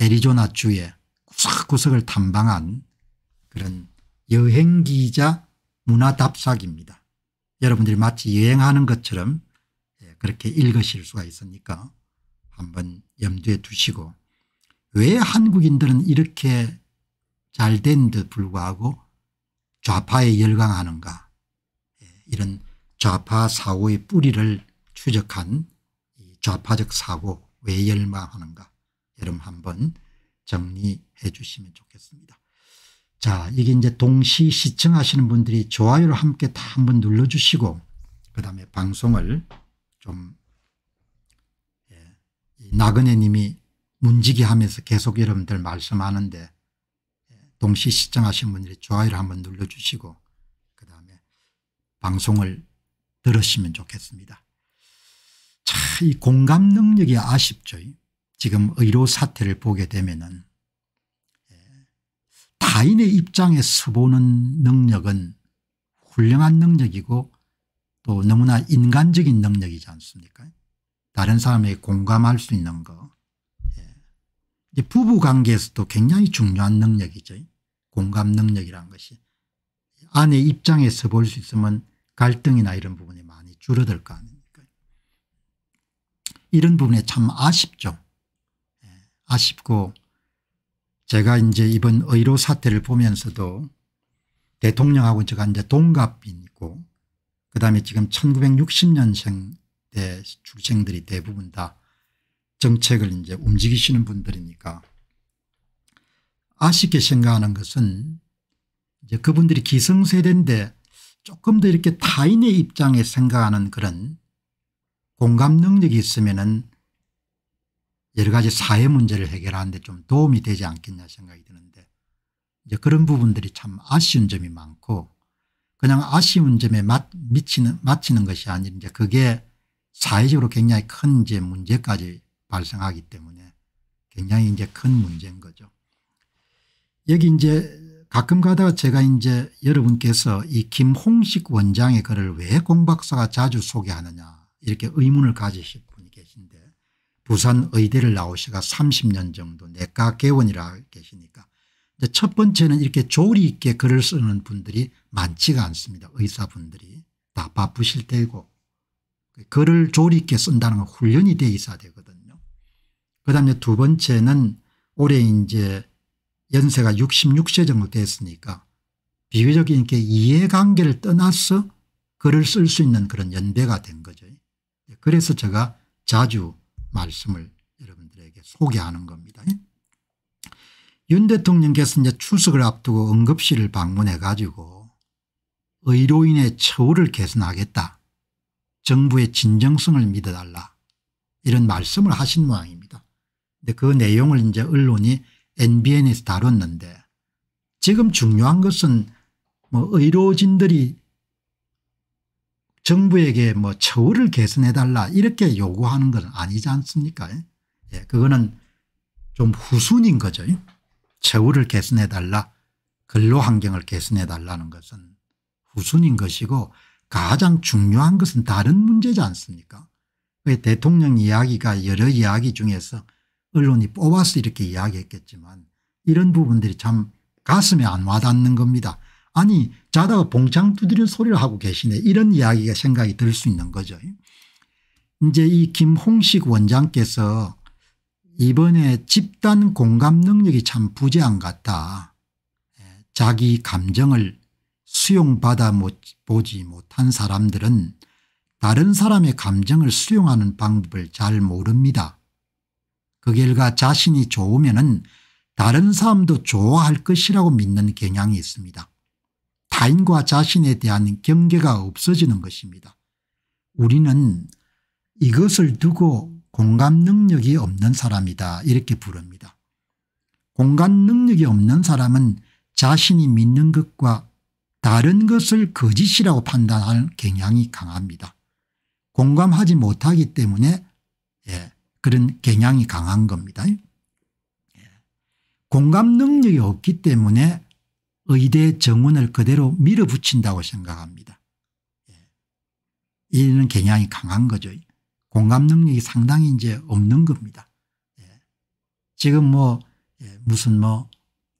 애리조나주의 구석구석을 탐방한 그런 여행기자 문화답사기입니다. 여러분들이 마치 여행하는 것처럼 예, 그렇게 읽으실 수가 있으니까 한번 염두에 두시고 왜 한국인들은 이렇게 잘된듯 불구하고 좌파에 열광하는가 예, 이런 좌파 사고의 뿌리를 추적한 좌파적 사고 왜 열망하는가 여러분 한 번 정리해 주시면 좋겠습니다. 자 이게 이제 동시 시청하시는 분들이 좋아요를 함께 다 한 번 눌러주시고 그 다음에 방송을 좀 예, 나그네님이 문지기 하면서 계속 여러분들 말씀하는데 예, 동시 시청하신 분들이 좋아요를 한번 눌러주시고 그 다음에 방송을 들으시면 좋겠습니다. 참이 공감 능력이 아쉽죠. 지금 의료 사태를 보게 되면은 예, 타인의 입장에 서보는 능력은 훌륭한 능력이고 또 너무나 인간적인 능력이지 않습니까 다른 사람에 공감할 수 있는 거 예. 부부관계에서도 굉장히 중요한 능력이죠 공감 능력이란 것이 아내 입장에 서볼 수 있으면 갈등이나 이런 부분이 많이 줄어들 거 아닙니까 이런 부분에 참 아쉽죠 아쉽고 제가 이제 이번 의료 사태를 보면서도 대통령하고 제가 이제 동갑이고 그다음에 지금 1960년생 대 출생들이 대부분 다 정책을 이제 움직이시는 분들이니까 아쉽게 생각하는 것은 이제 그분들이 기성세대인데 조금 더 이렇게 타인의 입장에 생각하는 그런 공감 능력이 있으면은 여러 가지 사회 문제를 해결하는데 좀 도움이 되지 않겠냐 생각이 드는데 이제 그런 부분들이 참 아쉬운 점이 많고 그냥 아쉬운 점에 맞, 미치는, 맞히는 것이 아니라 이제 그게 사회적으로 굉장히 큰 이제 문제까지 발생하기 때문에 굉장히 이제 큰 문제인 거죠. 여기 이제 가끔 가다가 제가 이제 여러분께서 이 김홍식 원장의 글을 왜 공박사가 자주 소개하느냐 이렇게 의문을 가지실 부산 의대를 나오시가 30년 정도 내과 개원이라 계시니까 첫 번째는 이렇게 조리 있게 글을 쓰는 분들이 많지가 않습니다. 의사분들이 다 바쁘실 테고 글을 조리 있게 쓴다는 건 훈련이 돼 있어야 되거든요. 그다음에 두 번째는 올해 이제 연세가 66세 정도 됐으니까 비교적 이렇게 이해관계를 떠나서 글을 쓸 수 있는 그런 연배가 된 거죠. 그래서 제가 자주 말씀을 여러분들에게 소개하는 겁니다. 윤 대통령께서 이제 추석을 앞두고 응급실을 방문해 가지고 의료인의 처우를 개선하겠다. 정부의 진정성을 믿어달라. 이런 말씀을 하신 모양입니다. 근데 그 내용을 이제 언론이 NBN에서 다뤘는데 지금 중요한 것은 뭐 의료진들이 정부에게 뭐 처우를 개선해달라 이렇게 요구하는 건 아니지 않습니까? 예, 그거는 좀 후순인 거죠. 처우를 개선해달라 근로환경을 개선해달라는 것은 후순인 것이고 가장 중요한 것은 다른 문제지 않습니까 대통령 이야기가 여러 이야기 중에서 언론이 뽑아서 이렇게 이야기했겠지만 이런 부분들이 참 가슴에 안 와닿는 겁니다. 아니 자다가 봉창 두드리는 소리를 하고 계시네 이런 이야기가 생각이 들 수 있는 거죠. 이제 이 김홍식 원장께서 이번에 집단 공감 능력이 참 부재한 같다. 예, 자기 감정을 수용받아 보지 못한 사람들은 다른 사람의 감정을 수용하는 방법을 잘 모릅니다. 그 결과 자신이 좋으면 다른 사람도 좋아할 것이라고 믿는 경향이 있습니다. 타인과 자신에 대한 경계가 없어지는 것입니다. 우리는 이것을 두고 공감 능력이 없는 사람이다 이렇게 부릅니다. 공감 능력이 없는 사람은 자신이 믿는 것과 다른 것을 거짓이라고 판단할 경향이 강합니다. 공감하지 못하기 때문에 예, 그런 경향이 강한 겁니다. 예. 공감 능력이 없기 때문에 의대 정원을 그대로 밀어붙인다고 생각합니다. 예. 이는 경향이 강한 거죠. 공감 능력이 상당히 이제 없는 겁니다. 예. 지금 뭐 예, 무슨 뭐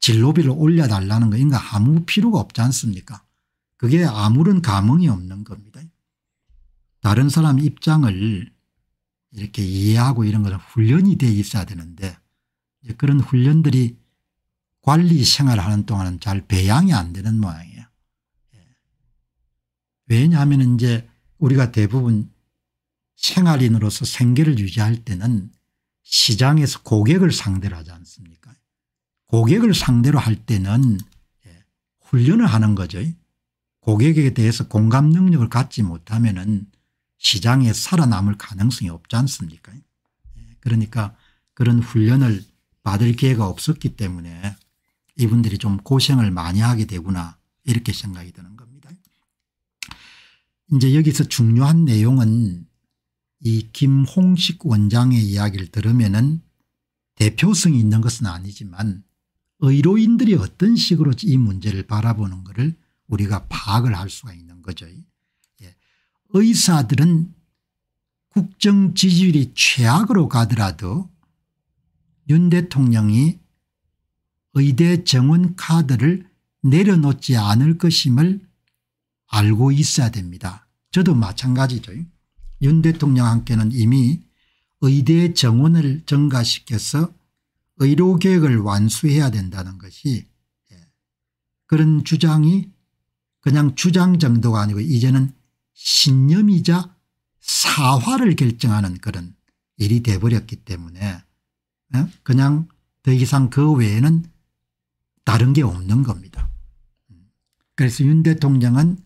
진로비를 올려달라는 거 인가 아무 필요가 없지 않습니까? 그게 아무런 감흥이 없는 겁니다. 다른 사람 입장을 이렇게 이해하고 이런 것은 훈련이 돼 있어야 되는데 그런 훈련들이 관리 생활하는 을 동안은 잘 배양이 안 되는 모양이에요. 예. 왜냐하면 이제 우리가 대부분 생활인으로서 생계를 유지할 때는 시장에서 고객을 상대로 하지 않습니까 고객을 상대로 할 때는 예, 훈련을 하는 거죠. 고객에 대해서 공감 능력을 갖지 못하면 은 시장에 살아남을 가능성이 없지 않습니까 예, 그러니까 그런 훈련을 받을 기회가 없었기 때문에 이분들이 좀 고생을 많이 하게 되구나 이렇게 생각이 드는 겁니다. 이제 여기서 중요한 내용은 이 김홍식 원장의 이야기를 들으면은 대표성이 있는 것은 아니지만 의료인들이 어떤 식으로 이 문제를 바라보는 것을 우리가 파악을 할 수가 있는 거죠. 예. 의사들은 국정 지지율이 최악으로 가더라도 윤 대통령이 의대 정원 카드를 내려놓지 않을 것임을 알고 있어야 됩니다. 저도 마찬가지죠. 윤 대통령한테는 이미 의대 정원을 증가시켜서 의료계획을 완수해야 된다는 것이 예, 그런 주장이 그냥 주장 정도가 아니고 이제는 신념이자 사화를 결정하는 그런 일이 돼버렸기 때문에 예, 그냥 더 이상 그 외에는 다른 게 없는 겁니다. 그래서 윤 대통령은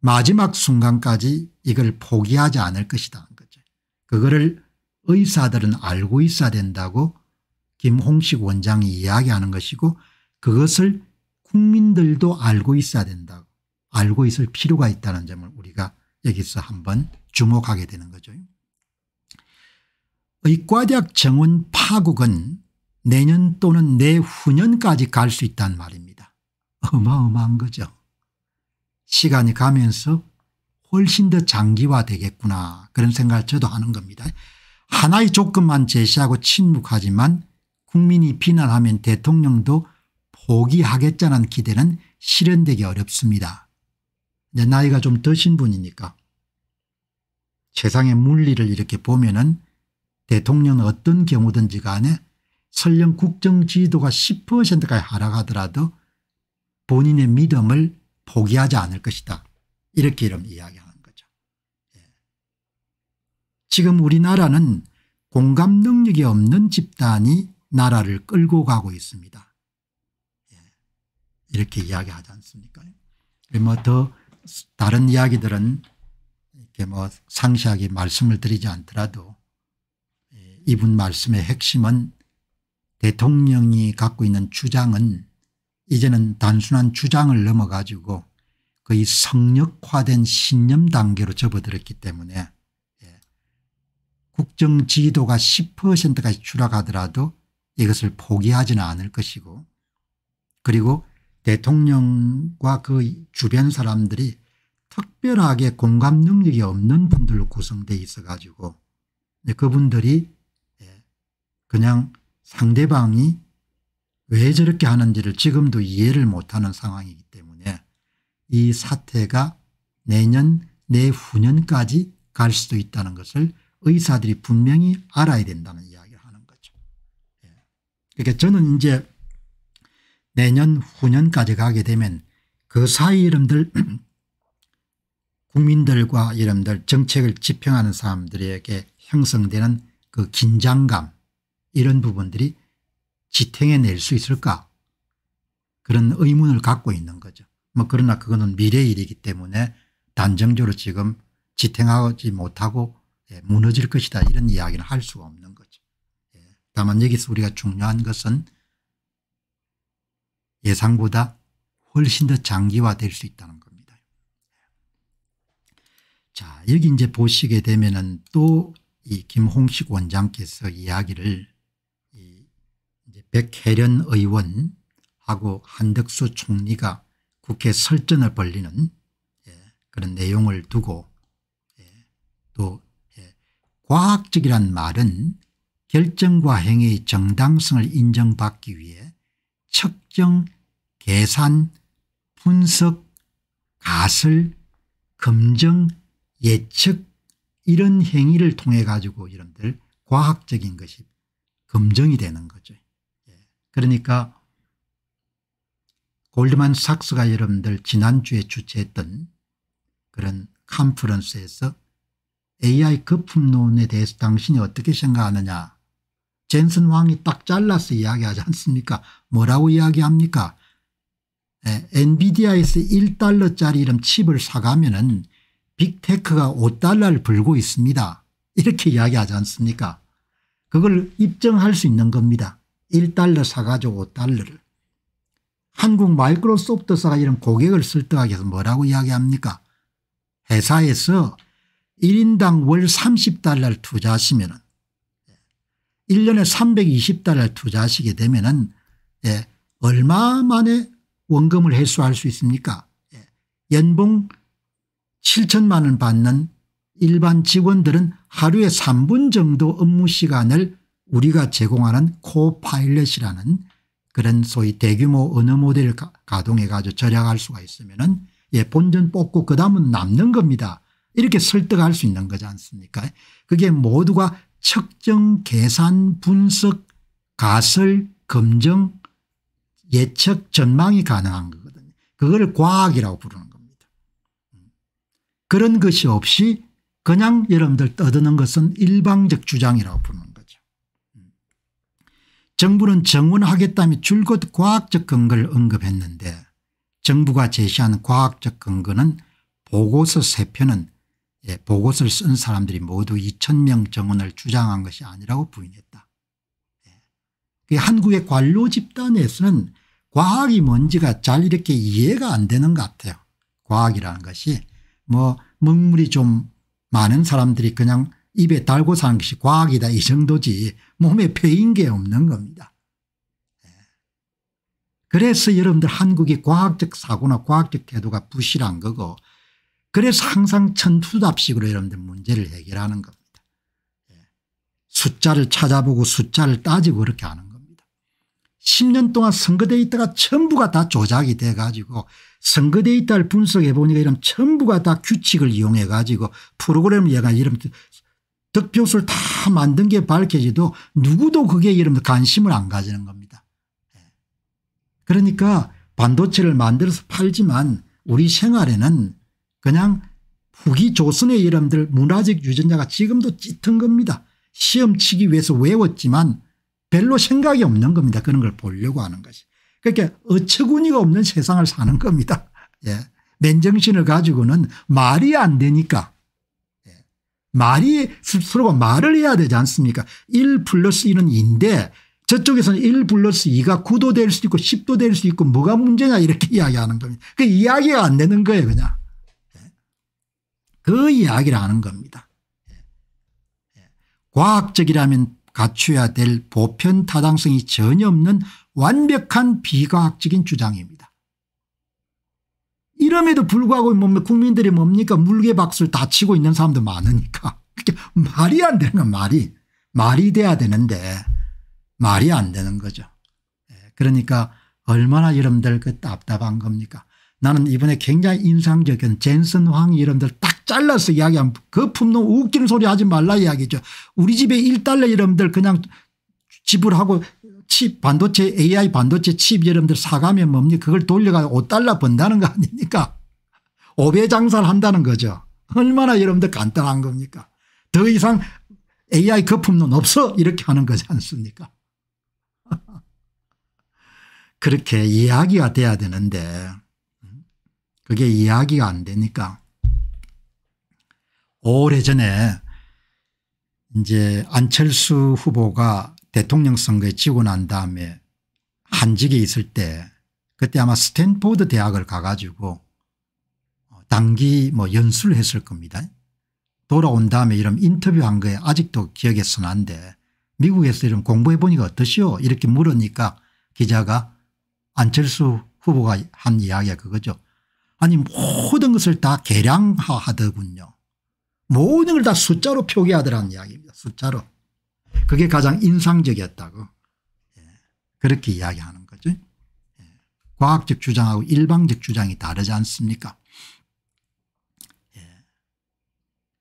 마지막 순간까지 이걸 포기하지 않을 것이다 그거를 의사들은 알고 있어야 된다고 김홍식 원장이 이야기하는 것이고 그것을 국민들도 알고 있어야 된다고 알고 있을 필요가 있다는 점을 우리가 여기서 한번 주목하게 되는 거죠. 의과대학 정원 파국은 내년 또는 내후년까지 갈 수 있단 말입니다. 어마어마한 거죠. 시간이 가면서 훨씬 더 장기화되겠구나 그런 생각을 저도 하는 겁니다. 하나의 조건만 제시하고 침묵하지만 국민이 비난하면 대통령도 포기하겠다는 기대는 실현되기 어렵습니다. 이제 나이가 좀 드신 분이니까 세상의 물리를 이렇게 보면 은 대통령 어떤 경우든지 간에 설령 국정 지지도가 10%까지 하락하더라도 본인의 믿음을 포기하지 않을 것이다. 이렇게 이름 이야기하는 거죠. 예. 지금 우리나라는 공감 능력이 없는 집단이 나라를 끌고 가고 있습니다. 예. 이렇게 이야기하지 않습니까? 뭐 더 다른 이야기들은 이렇게 뭐 상세하게 말씀을 드리지 않더라도 예, 이분 말씀의 핵심은 대통령이 갖고 있는 주장은 이제는 단순한 주장을 넘어가지고 거의 성역화된 신념 단계로 접어들었기 때문에 예, 국정 지지도가 10%까지 추락하더라도 이것을 포기하지는 않을 것이고 그리고 대통령과 그 주변 사람들이 특별하게 공감 능력이 없는 분들로 구성되어 있어 가지고 그분들이 예, 그냥 상대방이 왜 저렇게 하는지를 지금도 이해를 못하는 상황이기 때문에 이 사태가 내년 내후년까지 갈 수도 있다는 것을 의사들이 분명히 알아야 된다는 이야기를 하는 거죠. 예. 그러니까 저는 이제 내년 후년까지 가게 되면 그 사이 여러들 국민들과 여러들 정책을 집행하는 사람들에게 형성되는 그 긴장감 이런 부분들이 지탱해 낼수 있을까 그런 의문을 갖고 있는 거죠. 뭐 그러나 그거는 미래 의 일이기 때문에 단정적으로 지금 지탱하지 못하고 예, 무너질 것이다 이런 이야기는 할 수가 없는 거죠. 예, 다만 여기서 우리가 중요한 것은 예상보다 훨씬 더 장기화될 수 있다는 겁니다. 자 여기 이제 보시게 되면은 또 이 김홍식 원장께서 이야기를 백혜련 의원하고 한덕수 총리가 국회 설전을 벌리는 예, 그런 내용을 두고 예, 또 예, 과학적이란 말은 결정과 행위의 정당성을 인정받기 위해 측정, 계산, 분석, 가설, 검증, 예측 이런 행위를 통해 가지고 여러분들 과학적인 것이 검증이 되는 거죠. 그러니까 골드만삭스가 여러분들 지난주에 주최했던 그런 컨퍼런스에서 AI 거품론에 대해서 당신이 어떻게 생각하느냐 젠슨 왕이 딱 잘라서 이야기하지 않습니까 뭐라고 이야기합니까 에, 엔비디아에서 1달러짜리 이런 칩을 사가면 은 빅테크가 5달러를 벌고 있습니다 이렇게 이야기하지 않습니까 그걸 입증할 수 있는 겁니다 1달러 사가지고 5달러를 한국 마이크로소프트사가 이런 고객을 설득하기 위해서 뭐라고 이야기합니까 회사에서 1인당 월 30달러를 투자하시면 은 1년에 예, 320달러를 투자하시게 되면 은 예, 얼마 만에 원금을 회수할 수 있습니까 예, 연봉 7천만 원 받는 일반 직원들은 하루에 3분 정도 업무 시간을 우리가 제공하는 코파일럿이라는 그런 소위 대규모 언어 모델 가동해 가지고 절약할 수가 있으면 예, 본전 뽑고 그 다음은 남는 겁니다. 이렇게 설득할 수 있는 거지 않습니까 그게 모두가 측정 계산 분석 가설 검증 예측 전망이 가능한 거거든요. 그걸 과학이라고 부르는 겁니다. 그런 것이 없이 그냥 여러분들 떠드는 것은 일방적 주장이라고 부르는 거예요. 정부는 정원하겠다며 줄곧 과학적 근거를 언급했는데 정부가 제시한 과학적 근거는 보고서 3편은 예, 보고서를 쓴 사람들이 모두 2천명 정원을 주장한 것이 아니라고 부인했다. 예. 그 한국의 관료 집단에서는 과학이 뭔지가 잘 이렇게 이해가 안 되는 것 같아요. 과학이라는 것이 뭐 먹물이 좀 많은 사람들이 그냥 입에 달고 사는 것이 과학이다 이 정도지 몸에 배인게 없는 겁니다. 예. 그래서 여러분들 한국이 과학적 사고나 과학적 태도가 부실한 거고 그래서 항상 천투답식으로 여러분들 문제를 해결하는 겁니다. 예. 숫자를 찾아보고 숫자를 따지고 그렇게 하는 겁니다. 10년 동안 선거 데이터가 전부가 다 조작이 돼 가지고 선거 데이터를 분석해 보니까 이런 전부가 다 규칙을 이용해 가지고 프로그램을 이용한 이런 득표수를 다 만든 게 밝혀지도 누구도 그게 여러분 관심을 안 가지는 겁니다. 예. 그러니까 반도체를 만들어서 팔지만 우리 생활에는 그냥 후기 조선의 이름들 문화적 유전자가 지금도 짙은 겁니다. 시험치기 위해서 외웠지만 별로 생각이 없는 겁니다. 그런 걸 보려고 하는 것이. 그러니까 어처구니가 없는 세상을 사는 겁니다. 예. 맨정신을 가지고는 말이 안 되니까 말이 스스로가 말을 해야 되지 않습니까 1 플러스 1은 2인데 저쪽에서는 1 플러스 2가 9도 될 수 있고 10도 될 수 있고 뭐가 문제냐 이렇게 이야기하는 겁니다. 그 이야기가 안 되는 거예요 그냥. 예. 그 이야기를 하는 겁니다. 예. 예. 과학적이라면 갖춰야 될 보편타당성이 전혀 없는 완벽한 비과학적인 주장입니다. 이름에도 불구하고 뭐 국민들이 뭡니까 물개 박수를 다 치고 있는 사람도 많으니까 그게 말이 안 되는 건 말이 말이 돼야 되는데 말이 안 되는 거죠. 예, 그러니까 얼마나 여러분들 그 답답한 겁니까 나는 이번에 굉장히 인상적인 젠슨 황 이름들 딱 잘라서 이야기한거그 품놈 웃기는 소리 하지 말라 이야기죠. 우리 집에 1달러 이름들 그냥 지불하고 칩 반도체 AI 반도체 칩 여러분들 사가면 뭡니까 그걸 돌려가 5달러 번다는 거 아닙니까 5배 장사를 한다는 거죠. 얼마나 여러분들 간단한 겁니까 더 이상 AI 거품론 없어 이렇게 하는 거지 않습니까 그렇게 이야기가 돼야 되는데 그게 이야기가 안 되니까 오래전에 이제 안철수 후보가 대통령 선거에 지고 난 다음에 한직에 있을 때 그때 아마 스탠포드 대학을 가가지고 어, 단기 뭐 연수를 했을 겁니다. 돌아온 다음에 이런 인터뷰한 거에 아직도 기억에 선한데 미국에서 이런 공부해 보니까 어떠시오 이렇게 물으니까 기자가 안철수 후보가 한 이야기가 그거죠. 아니 모든 것을 다 계량화하더군요. 모든 걸 다 숫자로 표기하더라는 이야기입니다. 숫자로. 그게 가장 인상적이었다고 예. 그렇게 이야기하는 거죠. 예. 과학적 주장하고 일방적 주장이 다르지 않습니까 예.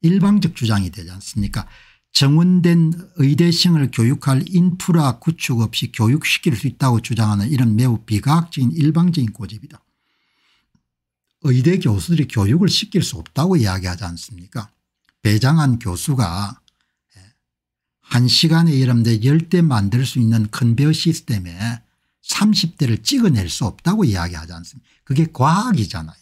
일방적 주장이 되지 않습니까 정원된 의대생을 교육할 인프라 구축 없이 교육시킬 수 있다고 주장하는 이런 매우 비과학적인 일방적인 고집이다. 의대 교수들이 교육을 시킬 수 없다고 이야기하지 않습니까 배장한 교수가 1시간에 이름대 10대 만들 수 있는 컨베어 시스템에 30대를 찍어낼 수 없다고 이야기하지 않습니까 그게 과학이잖아요.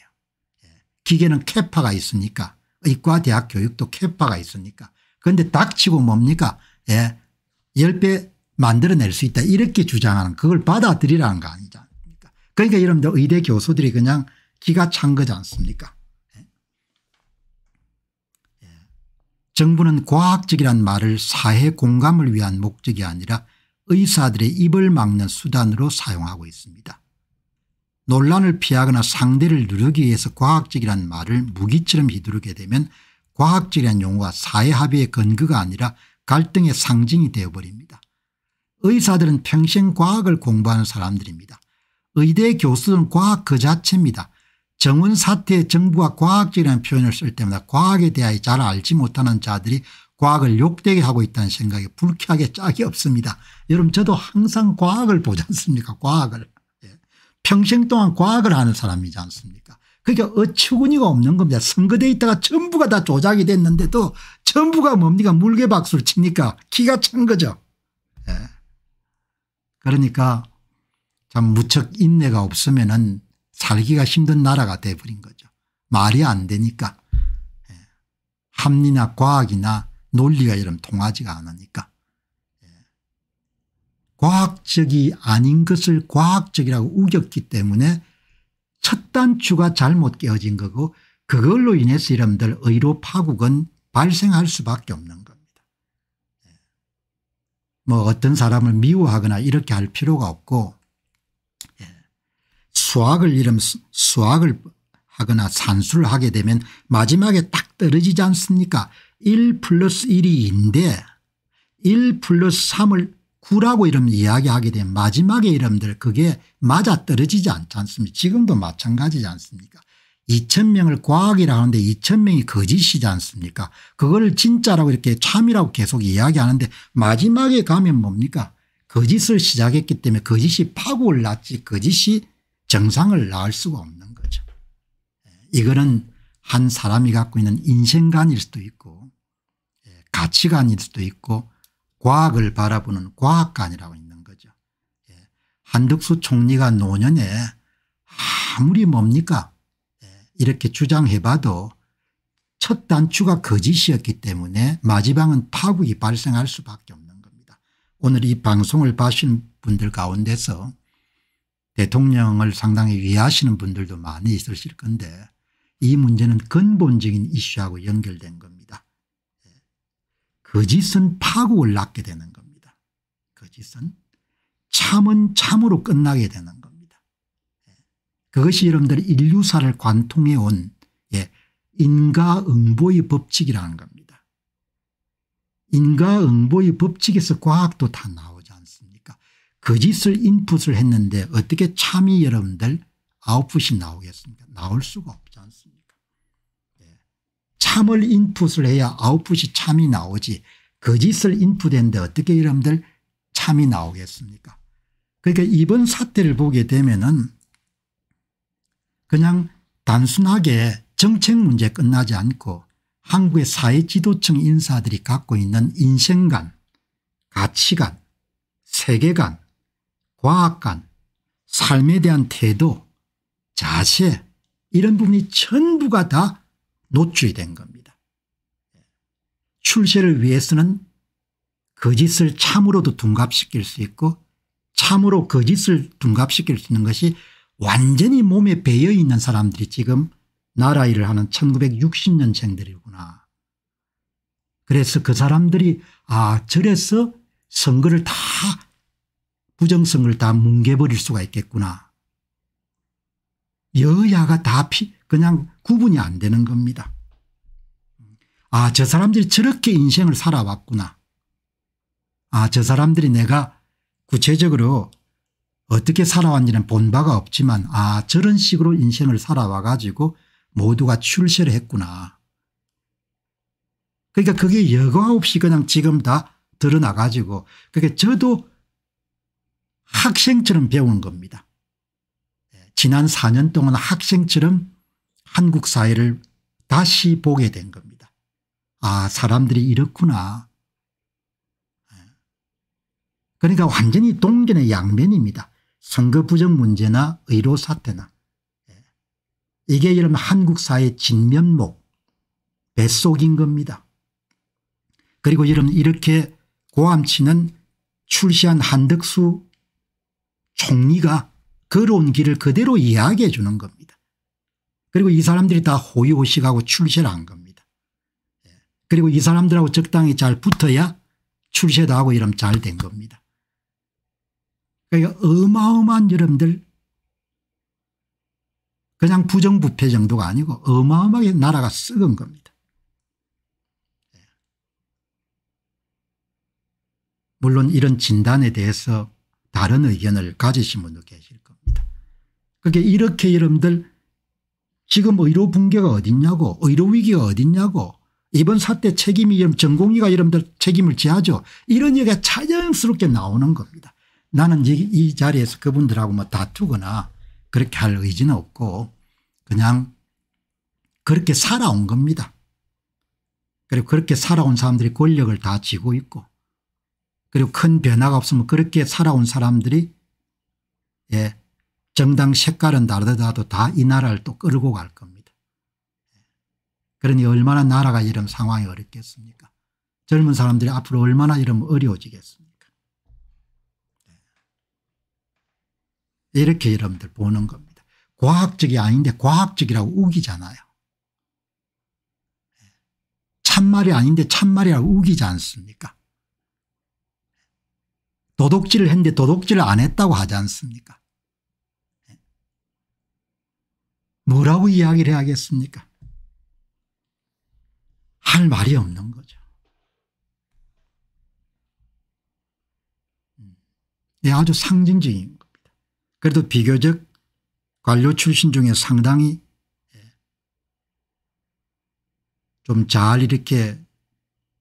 예. 기계는 캐파가 있으니까 의과대학 교육도 캐파가 있으니까 그런데 닥치고 뭡니까 예, 10배 만들어낼 수 있다 이렇게 주장하는 그걸 받아들이라는 거 아니지 않습니까 그러니까 이런 의대 교수들이 그냥 기가 찬 거지 않습니까 정부는 과학적이란 말을 사회 공감을 위한 목적이 아니라 의사들의 입을 막는 수단으로 사용하고 있습니다. 논란을 피하거나 상대를 누르기 위해서 과학적이란 말을 무기처럼 휘두르게 되면 과학적이란 용어가 사회합의의 근거가 아니라 갈등의 상징이 되어버립니다. 의사들은 평생 과학을 공부하는 사람들입니다. 의대 교수들은 과학 그 자체입니다. 정은사태의 정부가 과학적이라는 표현을 쓸 때마다 과학에 대하여 잘 알지 못하는 자들이 과학을 욕되게 하고 있다는 생각이 불쾌하게 짝이 없습니다. 여러분 저도 항상 과학을 보지 않습니까 과학을. 예. 평생 동안 과학을 하는 사람이지 않습니까 그러니까 어처구니가 없는 겁니다. 선거대 있다가 전부가 다 조작이 됐는데도 전부가 뭡니까 물개박수를 치니까 기가 찬 거죠. 예. 그러니까 참 무척 인내가 없으면 은 살기가 힘든 나라가 돼버린 거죠. 말이 안 되니까 예. 합리나 과학이나 논리가 이런 통하지가 않으니까 예. 과학적이 아닌 것을 과학적이라고 우겼기 때문에 첫 단추가 잘못 깨어진 거고 그걸로 인해서 이름들 의료 파국은 발생할 수밖에 없는 겁니다. 예. 뭐 어떤 사람을 미워하거나 이렇게 할 필요가 없고 수학을 이름 수학을 하거나 산수를 하게 되면 마지막에 딱 떨어지지 않습니까 1 플러스 1이 2인데 1 플러스 3을 9라고 이름 이야기하게 되면 마지막에 이름들 그게 맞아떨어지지 않지 않습니까 지금도 마찬가지지 않습니까 2000명을 과학이라 하는데 2000명이 거짓이지 않습니까 그걸 진짜라고 이렇게 참이라고 계속 이야기하는데 마지막에 가면 뭡니까 거짓을 시작했기 때문에 거짓이 파국을 났지 거짓이 정상을 낳을 수가 없는 거죠. 예, 이거는 한 사람이 갖고 있는 인생관일 수도 있고 예, 가치관일 수도 있고 과학을 바라보는 과학관이라고 있는 거죠. 예, 한덕수 총리가 노년에 아무리 뭡니까 이렇게 주장해봐도 첫 단추가 거짓이었기 때문에 마지방은 파국이 발생할 수밖에 없는 겁니다. 오늘 이 방송을 봐신 분들 가운데서 대통령을 상당히 위하시는 분들도 많이 있으실 건데 이 문제는 근본적인 이슈하고 연결된 겁니다. 거짓은 파국을 낳게 되는 겁니다. 거짓은 참은 참으로 끝나게 되는 겁니다. 그것이 여러분들 인류사를 관통해 온 예, 인과응보의 법칙이라는 겁니다. 인과응보의 법칙에서 과학도 다 나와 거짓을 인풋을 했는데 어떻게 참이 여러분들 아웃풋이 나오겠습니까 나올 수가 없지 않습니까 예. 참을 인풋을 해야 아웃풋이 참이 나오지 거짓을 인풋했는데 어떻게 여러분들 참이 나오겠습니까 그러니까 이번 사태를 보게 되면은 그냥 단순하게 정책 문제 끝나지 않고 한국의 사회 지도층 인사들이 갖고 있는 인생관 가치관 세계관 과학관, 삶에 대한 태도, 자세 이런 부분이 전부가 다 노출된 겁니다. 출세를 위해서는 거짓을 참으로도 둔갑시킬 수 있고 참으로 거짓을 둔갑시킬 수 있는 것이 완전히 몸에 배어 있는 사람들이 지금 나라 일을 하는 1960년생들이구나. 그래서 그 사람들이 아 저래서 선거를 다 부정성을 다 뭉개버릴 수가 있겠구나. 여야가 다 피, 그냥 구분이 안 되는 겁니다. 아 저 사람들이 저렇게 인생을 살아왔구나. 아 저 사람들이 내가 구체적으로 어떻게 살아왔는지는 본 바가 없지만 아 저런 식으로 인생을 살아와 가지고 모두가 출세를 했구나. 그러니까 그게 여과 없이 그냥 지금 다 드러나 가지고 그게 그러니까 저도 학생처럼 배운 겁니다. 예, 지난 4년 동안 학생처럼 한국 사회를 다시 보게 된 겁니다. 아 사람들이 이렇구나. 예. 그러니까 완전히 동전의 양면입니다. 선거 부정 문제나 의료 사태나 예. 이게 여러분 한국 사회 의 진면목 뱃속인 겁니다. 그리고 여러분 이렇게 고함치는 출시한 한덕수 총리가 걸어온 길을 그대로 이야기해 주는 겁니다. 그리고 이 사람들이 다 호의호식하고 출세를 한 겁니다. 예. 그리고 이 사람들하고 적당히 잘 붙어야 출세도 하고 이러면 잘된 겁니다. 그러니까 어마어마한 여러분들 그냥 부정부패 정도가 아니고 어마어마하게 나라가 썩은 겁니다. 예. 물론 이런 진단에 대해서 다른 의견을 가지신 분도 계실 겁니다. 그게 이렇게 여러분들 지금 의료 붕괴가 어딨냐고 의료 위기가 어딨냐고 이번 사태 책임이 전공의가 여러분들 책임을 지하죠. 이런 얘기가 자연스럽게 나오는 겁니다. 나는 이 자리에서 그분들하고 뭐 다투거나 그렇게 할 의지는 없고 그냥 그렇게 살아온 겁니다. 그리고 그렇게 살아온 사람들이 권력을 다 쥐고 있고 그리고 큰 변화가 없으면 그렇게 살아온 사람들이 예, 정당 색깔은 다르더라도 다 이 나라를 또 끌고 갈 겁니다. 그러니 얼마나 나라가 이런 상황이 어렵겠습니까 젊은 사람들이 앞으로 얼마나 이러면 어려워지겠습니까 예. 이렇게 여러분들 보는 겁니다. 과학적이 아닌데 과학적이라고 우기잖아요. 예. 참말이 아닌데 참말이라고 우기지 않습니까 도둑질을 했는데 도둑질을 안 했다고 하지 않습니까 뭐라고 이야기를 해야겠습니까 할 말이 없는 거죠 예, 아주 상징적인 겁니다 그래도 비교적 관료 출신 중에 상당히 예, 좀잘 이렇게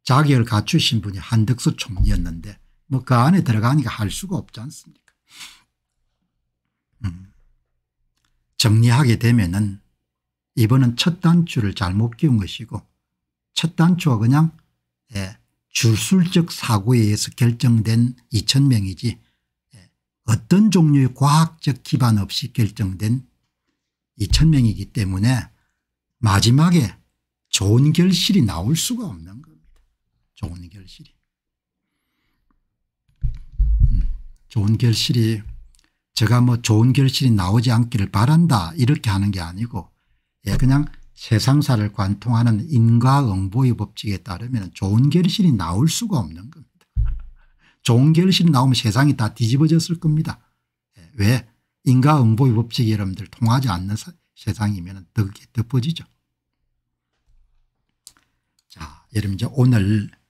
자격을 갖추신 분이 한덕수 총리였는데 뭐그 안에 들어가니까 할 수가 없지 않습니까? 음. 정리하게 되면은 이번은 첫 단추를 잘못 끼운 것이고 첫 단추가 그냥 예, 줄술적 사고에 의해서 결정된 2 0명이지 예, 어떤 종류의 과학적 기반 없이 결정된 2 0명이기 때문에 마지막에 좋은 결실이 나올 수가 없는 겁니다. 좋은 결실이. 좋은 결실이 제가 뭐 좋은 결실이 나오지 않기를 바란다 이렇게 하는 게 아니고 예 그냥 세상사를 관통하는 인과응보의 법칙에 따르면 좋은 결실이 나올 수가 없는 겁니다. 좋은 결실이 나오면 세상이 다 뒤집어졌을 겁니다. 예. 왜? 인과응보의 법칙이 여러분들 통하지 않는 사, 세상이면 더 덮어지죠. 자, 여러분 이제 오늘